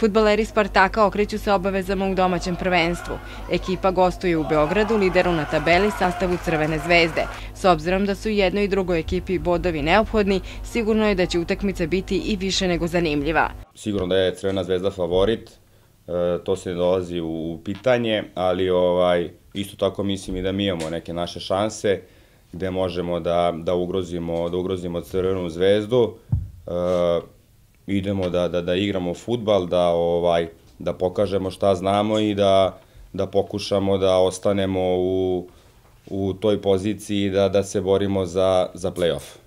Futbaleri Spartaka okreću se obavezama u domaćem prvenstvu. Ekipa gostuje u Beogradu, lideru na tabeli sastavu Crvene zvezde. S obzirom da su jednoj i drugoj ekipi bodovi neophodni, sigurno je da će utakmica biti i više nego zanimljiva. Sigurno da je Crvena zvezda favorit, e, to se ne dolazi u pitanje, ali ovaj, isto tako mislim i da mi imamo neke naše šanse gde možemo da, da, ugrozimo, da ugrozimo Crvenu zvezdu. E, idemo da, da, da igramo futbal, da, ovaj, da pokažemo šta znamo i da, da pokušamo da ostanemo u, u toj poziciji da, da se borimo za, za play-off.